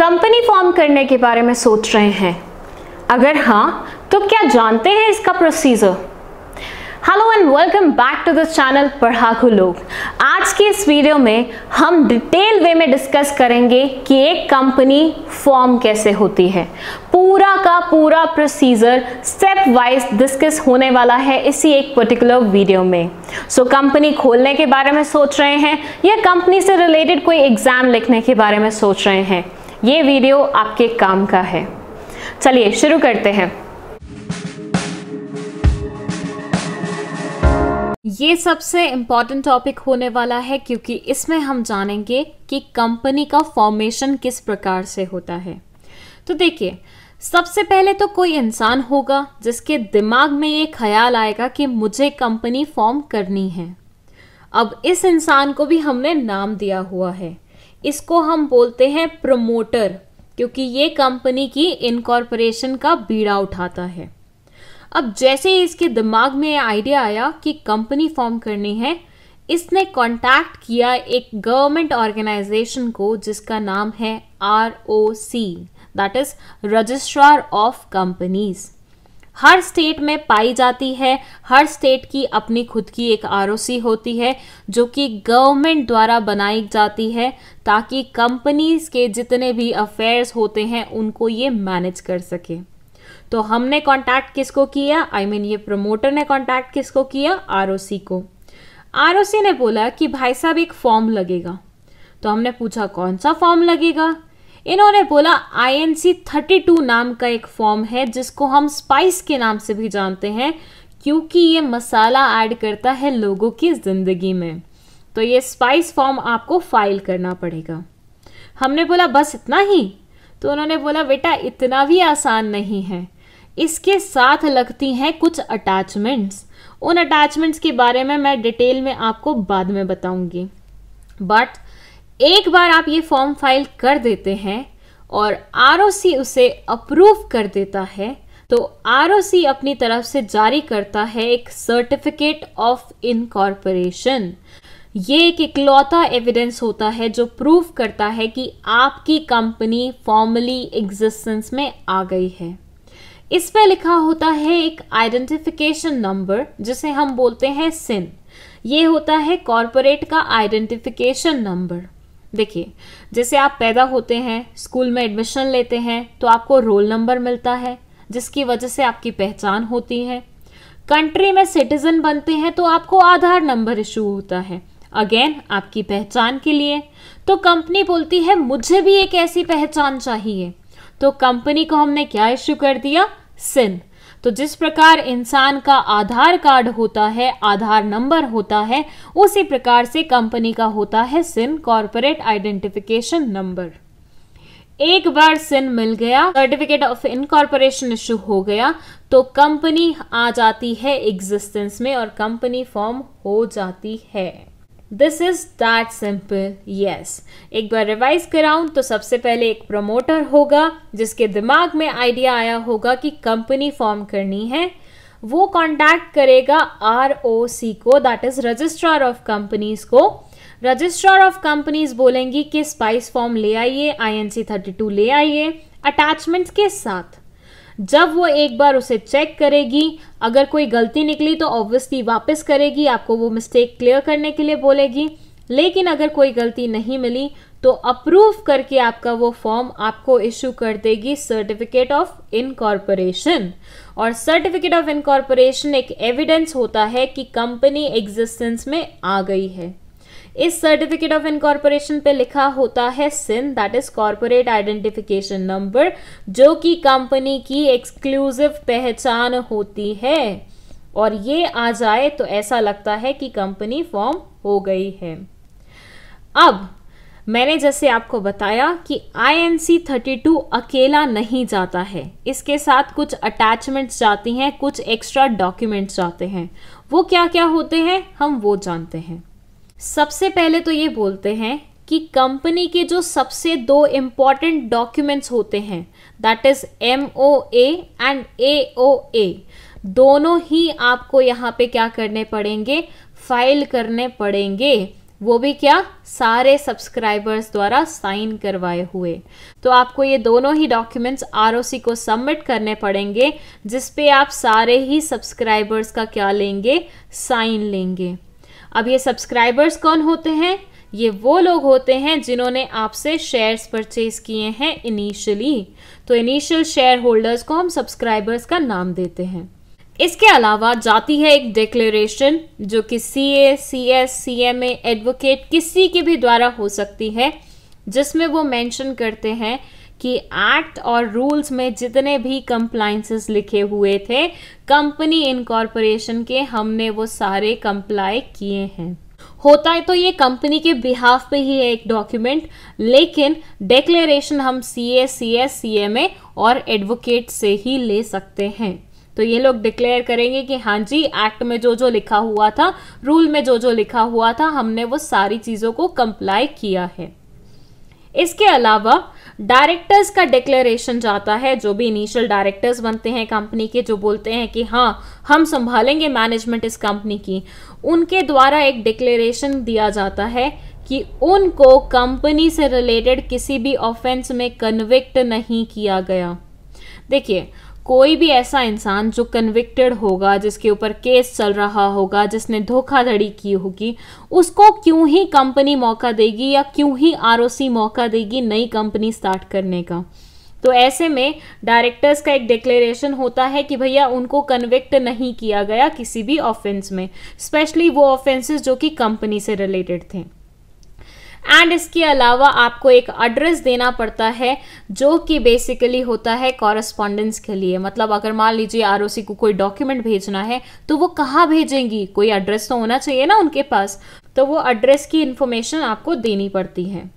company form करने के बारे में सोच रहे हैं अगर हाँ तो क्या जानते हैं इसका procedure hello and welcome back to this channel पढ़ाकू लोग आज की इस वीडियो में हम डिटेल वे में डिस्कस करेंगे कि एक कंपनी फॉर्म कैसे होती है पूरा का पूरा प्रोसीजर स्टेप वाइज डिस्कस होने वाला है इसी एक पर्टिकुलर वीडियो में सो so, कंपनी खोलने के बारे में सोच रहे हैं या कंपनी से रिलेटेड कोई एग्जाम लिखने के बारे में सोच रहे हैं ये वीडियो आपके काम का है चलिए शुरू करते हैं ये सबसे इम्पॉर्टेंट टॉपिक होने वाला है क्योंकि इसमें हम जानेंगे कि कंपनी का फॉर्मेशन किस प्रकार से होता है तो देखिए सबसे पहले तो कोई इंसान होगा जिसके दिमाग में ये ख्याल आएगा कि मुझे कंपनी फॉर्म करनी है अब इस इंसान को भी हमने नाम दिया हुआ है इसको हम बोलते हैं प्रमोटर क्योंकि ये कंपनी की इनकॉर्पोरेशन का बीड़ा उठाता है अब जैसे ही इसके दिमाग में आइडिया आया कि कंपनी फॉर्म करनी है इसने कांटेक्ट किया एक गवर्नमेंट ऑर्गेनाइजेशन को जिसका नाम है R O C that is registrar of companies हर स्टेट में पाई जाती है हर स्टेट की अपनी खुद की एक आर होती है जो कि गवर्नमेंट द्वारा बनाई जाती है ताकि कंपनीज के जितने भी अफेयर्स होते हैं उनको ये मैनेज कर सके तो हमने कांटेक्ट किसको किया आई I मीन mean, ये प्रमोटर ने कांटेक्ट किसको किया आर को आर ने बोला कि भाई साहब एक फॉर्म लगेगा तो हमने पूछा कौन सा फॉर्म लगेगा इन्होंने बोला I N C thirty two नाम का एक फॉर्म है जिसको हम स्पाइस के नाम से भी जानते हैं क्योंकि ये मसाला ऐड करता है लोगों की ज़िंदगी में तो ये स्पाइस फॉर्म आपको फाइल करना पड़ेगा हमने बोला बस इतना ही तो उन्होंने बोला बेटा इतना भी आसान नहीं है इसके साथ लगती हैं कुछ अटैचमेंट्स उन अटैचमेंट्स के बारे में मैं डिटेल में आपको बाद में बताऊंगी बट एक बार आप ये फॉर्म फाइल कर देते हैं और आर उसे अप्रूव कर देता है तो आर अपनी तरफ से जारी करता है एक सर्टिफिकेट ऑफ इनकॉर्पोरेशन ये एक इकलौता एविडेंस होता है जो प्रूव करता है कि आपकी कंपनी फॉर्मली एग्जिस्टेंस में आ गई है इस पर लिखा होता है एक आइडेंटिफिकेशन नंबर जिसे हम बोलते हैं सिन ये होता है कॉरपोरेट का आइडेंटिफिकेशन नंबर देखिए जैसे आप पैदा होते हैं स्कूल में एडमिशन लेते हैं तो आपको रोल नंबर मिलता है जिसकी वजह से आपकी पहचान होती है कंट्री में सिटीजन बनते हैं तो आपको आधार नंबर इशू होता है अगेन आपकी पहचान के लिए तो कंपनी बोलती है मुझे भी एक ऐसी पहचान चाहिए तो कंपनी को हमने क्या इशू कर दिया सिन तो जिस प्रकार इंसान का आधार कार्ड होता है आधार नंबर होता है उसी प्रकार से कंपनी का होता है सिन कॉरपोरेट आइडेंटिफिकेशन नंबर एक बार सिन मिल गया सर्टिफिकेट ऑफ इनकॉर्पोरेशन इशू हो गया तो कंपनी आ जाती है एग्जिस्टेंस में और कंपनी फॉर्म हो जाती है this is that simple yes एक बार रिवाइज कराऊं तो सबसे पहले एक प्रमोटर होगा जिसके दिमाग में आइडिया आया होगा कि कंपनी फॉर्म करनी है वो कॉन्टैक्ट करेगा आर ओ सी को that is registrar of companies को रजिस्ट्रार ऑफ कंपनीज बोलेंगी कि स्पाइस फॉर्म ले आइए I N C thirty two ले आइए अटैचमेंट्स के साथ जब वो एक बार उसे चेक करेगी अगर कोई गलती निकली तो ऑब्वियसली वापस करेगी आपको वो मिस्टेक क्लियर करने के लिए बोलेगी लेकिन अगर कोई गलती नहीं मिली तो अप्रूव करके आपका वो फॉर्म आपको इशू कर देगी सर्टिफिकेट ऑफ इनकॉर्पोरेशन और सर्टिफिकेट ऑफ इनकॉर्पोरेशन एक एविडेंस होता है कि कंपनी एग्जिस्टेंस में आ गई है इस सर्टिफिकेट ऑफ इनकॉर्पोरेशन पे लिखा होता है CIN that is corporate identification number जो कि कंपनी की एक्सक्लूसिव पहचान होती है और ये आ जाए तो ऐसा लगता है कि कंपनी फॉर्म हो गई है अब मैंने जैसे आपको बताया कि आई थर्टी टू अकेला नहीं जाता है इसके साथ कुछ अटैचमेंट्स जाती हैं कुछ एक्स्ट्रा डॉक्यूमेंट्स जाते हैं वो क्या क्या होते हैं हम वो जानते हैं सबसे पहले तो ये बोलते हैं कि कंपनी के जो सबसे दो इम्पॉर्टेंट डॉक्यूमेंट्स होते हैं that is M O A and A O A दोनों ही आपको यहाँ पे क्या करने पड़ेंगे फाइल करने पड़ेंगे वो भी क्या सारे सब्सक्राइबर्स द्वारा साइन करवाए हुए तो आपको ये दोनों ही डॉक्यूमेंट्स आरओसी को सबमिट करने पड़ेंगे जिसपे आप सारे ही सब्सक्राइबर्स का क्या लेंगे साइन लेंगे अब ये सब्सक्राइबर्स कौन होते हैं ये वो लोग होते हैं जिन्होंने आपसे शेयर्स परचेज किए हैं इनिशियली तो इनिशियल शेयर होल्डर्स को हम सब्सक्राइबर्स का नाम देते हैं इसके अलावा जाती है एक डिक्लेरेशन जो कि C A C S C M advocate किसी के भी द्वारा हो सकती है जिसमें वो मेंशन करते हैं कि एक्ट और रूल्स में जितने भी कंप्लाइंसेस लिखे हुए थे कंपनी इनकॉर्पोरेशन के हमने वो सारे कंप्लाई किए हैं होता है तो ये कंपनी के बिहाफ पे ही है एक डॉक्यूमेंट लेकिन डेक्लेरेशन हम सी A C S C M A और एडवोकेट से ही ले सकते हैं तो ये लोग डिक्लेयर करेंगे कि हाँ जी एक्ट में जो जो लिखा हुआ था रूल में जो जो लिखा हुआ था हमने वो सारी चीज़ों को कंप्लाई किया है इसके अलावा डायरेक्टर्स का डिक्लेरेशन जाता है जो भी इनिशियल डायरेक्टर्स बनते हैं कंपनी के जो बोलते हैं कि हाँ हम संभालेंगे मैनेजमेंट इस कंपनी की उनके द्वारा एक डिक्लेरेशन दिया जाता है कि उनको कंपनी से रिलेटेड किसी भी ऑफेंस में कन्विक्ट नहीं किया गया देखिए कोई भी ऐसा इंसान जो कन्विक्टेड होगा जिसके ऊपर केस चल रहा होगा जिसने धोखाधड़ी की होगी उसको क्यों ही कंपनी मौका देगी या क्यों ही आर मौका देगी नई कंपनी स्टार्ट करने का तो ऐसे में डायरेक्टर्स का एक डिक्लेरेशन होता है कि भैया उनको कन्विक्ट नहीं किया गया किसी भी ऑफेंस में स्पेशली वो ऑफेंसेस जो कि कंपनी से रिलेटेड थे एंड इसके अलावा आपको एक एड्रेस देना पड़ता है जो कि बेसिकली होता है कॉरेस्पॉन्डेंस के लिए मतलब अगर मान लीजिए आर को कोई डॉक्यूमेंट भेजना है तो वो कहाँ भेजेंगी कोई एड्रेस तो होना चाहिए ना उनके पास तो वो एड्रेस की इन्फॉर्मेशन आपको देनी पड़ती है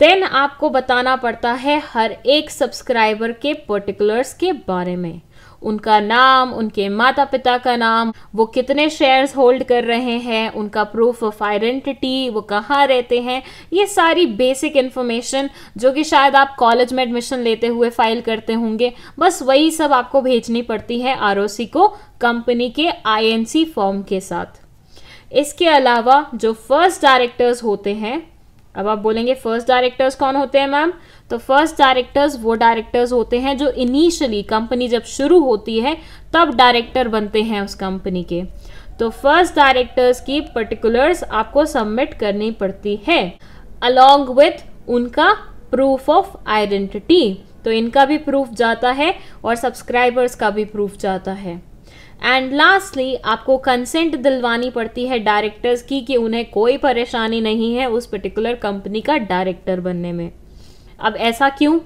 देन आपको बताना पड़ता है हर एक सब्सक्राइबर के पर्टिकुलर्स के बारे में उनका नाम उनके माता पिता का नाम वो कितने शेयर्स होल्ड कर रहे हैं उनका प्रूफ ऑफ आइडेंटिटी वो कहाँ रहते हैं ये सारी बेसिक इन्फॉर्मेशन जो कि शायद आप कॉलेज में एडमिशन लेते हुए फाइल करते होंगे बस वही सब आपको भेजनी पड़ती है आर को कंपनी के आई फॉर्म के साथ इसके अलावा जो फर्स्ट डायरेक्टर्स होते हैं अब आप बोलेंगे फर्स्ट डायरेक्टर्स कौन होते हैं मैम तो फर्स्ट डायरेक्टर्स वो डायरेक्टर्स होते हैं जो इनिशियली कंपनी जब शुरू होती है तब डायरेक्टर बनते हैं उस कंपनी के तो फर्स्ट डायरेक्टर्स की पर्टिकुलर्स आपको सबमिट करनी पड़ती है अलॉन्ग विथ उनका प्रूफ ऑफ आइडेंटिटी तो इनका भी प्रूफ जाता है और सब्सक्राइबर्स का भी प्रूफ जाता है एंड लास्टली आपको कंसेंट दिलवानी पड़ती है डायरेक्टर्स की कि उन्हें कोई परेशानी नहीं है उस पर्टिकुलर कंपनी का डायरेक्टर बनने में अब ऐसा क्यों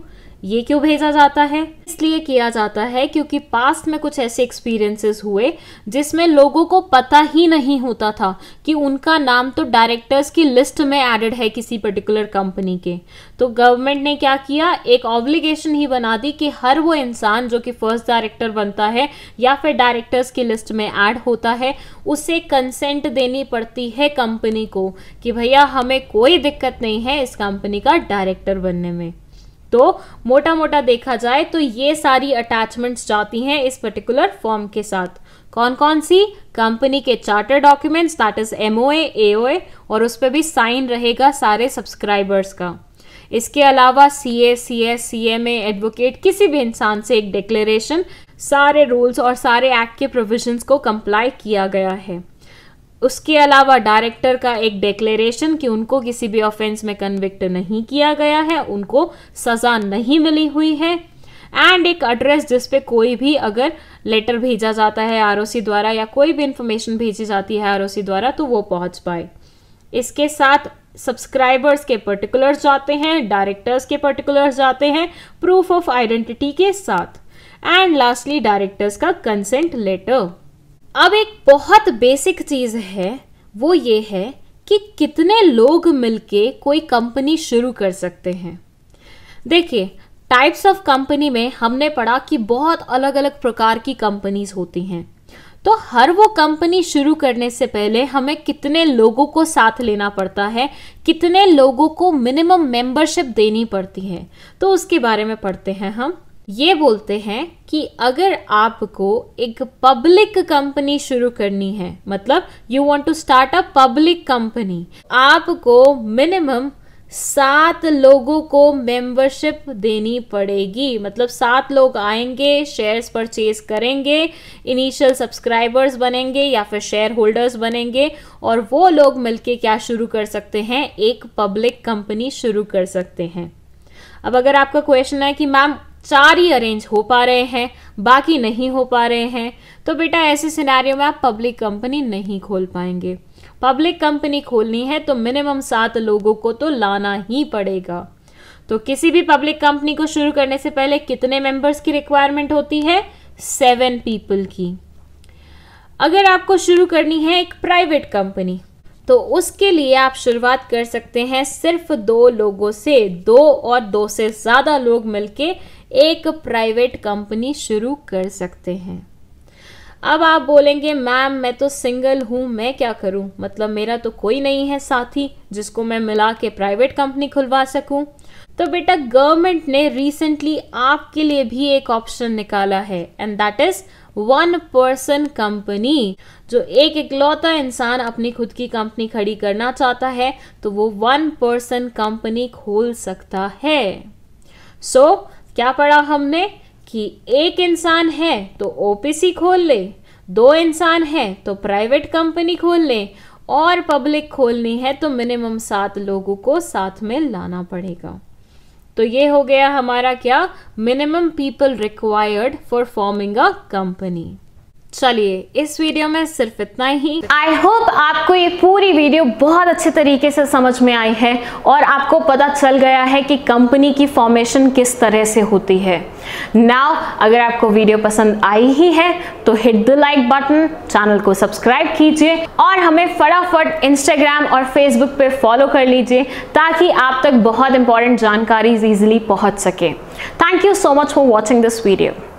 ये क्यों भेजा जाता है इसलिए किया जाता है क्योंकि पास्ट में कुछ ऐसे एक्सपीरियंसेस हुए जिसमें लोगों को पता ही नहीं होता था कि उनका नाम तो डायरेक्टर्स की लिस्ट में एडेड है किसी पर्टिकुलर कंपनी के तो गवर्नमेंट ने क्या किया एक ऑब्लिगेशन ही बना दी कि हर वो इंसान जो कि फर्स्ट डायरेक्टर बनता है या फिर डायरेक्टर्स की लिस्ट में ऐड होता है उसे कंसेंट देनी पड़ती है कंपनी को कि भैया हमें कोई दिक्कत नहीं है इस कंपनी का डायरेक्टर बनने में तो मोटा मोटा देखा जाए तो ये सारी अटैचमेंट्स जाती हैं इस पर्टिकुलर फॉर्म के साथ कौन कौन सी कंपनी के charter documents that is M O और उस पर भी साइन रहेगा सारे सब्सक्राइबर्स का इसके अलावा C A C S C M advocate किसी भी इंसान से एक डिक्लेरेशन सारे रूल्स और सारे एक्ट के प्रोविजंस को कंप्लाई किया गया है उसके अलावा डायरेक्टर का एक डिक्लेरेशन कि उनको किसी भी ऑफेंस में कन्विक्ट नहीं किया गया है उनको सज़ा नहीं मिली हुई है एंड एक एड्रेस जिस पे कोई भी अगर लेटर भेजा जाता है आर द्वारा या कोई भी इंफॉर्मेशन भेजी जाती है आर द्वारा तो वो पहुंच पाए इसके साथ सब्सक्राइबर्स के पर्टिकुलर्स जाते हैं डायरेक्टर्स के पर्टिकुलर्स जाते हैं प्रूफ ऑफ आइडेंटिटी के साथ एंड लास्टली डायरेक्टर्स का कंसेंट लेटर अब एक बहुत बेसिक चीज़ है वो ये है कि कितने लोग मिलके कोई कंपनी शुरू कर सकते हैं देखिए टाइप्स ऑफ कंपनी में हमने पढ़ा कि बहुत अलग अलग प्रकार की कंपनीज होती हैं तो हर वो कंपनी शुरू करने से पहले हमें कितने लोगों को साथ लेना पड़ता है कितने लोगों को मिनिमम मेंबरशिप देनी पड़ती है तो उसके बारे में पढ़ते हैं हम ये बोलते हैं कि अगर आपको एक पब्लिक कंपनी शुरू करनी है मतलब you want to start a public company आपको मिनिमम सात लोगों को मेंबरशिप देनी पड़ेगी मतलब सात लोग आएंगे शेयर्स परचेज करेंगे इनिशियल सब्सक्राइबर्स बनेंगे या फिर शेयर होल्डर्स बनेंगे और वो लोग मिलके क्या शुरू कर सकते हैं एक पब्लिक कंपनी शुरू कर सकते हैं अब अगर आपका क्वेश्चन है कि मैम चार ही अरेंज हो पा रहे हैं बाकी नहीं हो पा रहे हैं तो बेटा ऐसे सिनेरियो में आप पब्लिक कंपनी नहीं खोल पाएंगे पब्लिक कंपनी खोलनी है तो मिनिमम सात लोगों को तो लाना ही पड़ेगा तो किसी भी पब्लिक कंपनी को शुरू करने से पहले कितने मेंबर्स की रिक्वायरमेंट होती है सेवन पीपल की अगर आपको शुरू करनी है एक प्राइवेट कंपनी तो उसके लिए आप शुरुआत कर सकते हैं सिर्फ दो लोगों से दो और दो से ज़्यादा लोग मिलके एक प्राइवेट कंपनी शुरू कर सकते हैं अब आप बोलेंगे मैम मैं तो सिंगल हूँ मैं क्या करूँ मतलब मेरा तो कोई नहीं है साथी जिसको मैं मिला के प्राइवेट कंपनी खुलवा सकूँ तो बेटा गवर्नमेंट ने रिसेंटली आपके लिए भी एक ऑप्शन निकाला है and that is one person company जो एक इकलौता इंसान अपनी खुद की कंपनी खड़ी करना चाहता है तो वो वन पर्सन कंपनी खोल सकता है सो so, क्या पढ़ा हमने कि एक इंसान है तो ओपीसी खोल ले दो इंसान है तो प्राइवेट कंपनी खोल ले और पब्लिक खोलनी है तो मिनिमम सात लोगों को साथ में लाना पड़ेगा तो ये हो गया हमारा क्या minimum people required for forming a company चलिए इस वीडियो में सिर्फ इतना ही आई होप आपको ये पूरी वीडियो बहुत अच्छे तरीके से समझ में आई है और आपको पता चल गया है कि कंपनी की फॉर्मेशन किस तरह से होती है नाउ अगर आपको वीडियो पसंद आई ही है तो hit the like button channel को सब्सक्राइब कीजिए और हमें फटाफट इंस्टाग्राम और फेसबुक पे फॉलो कर लीजिए ताकि आप तक बहुत इंपॉर्टेंट जानकारी इजिली पहुंच सके thank you so much for watching this video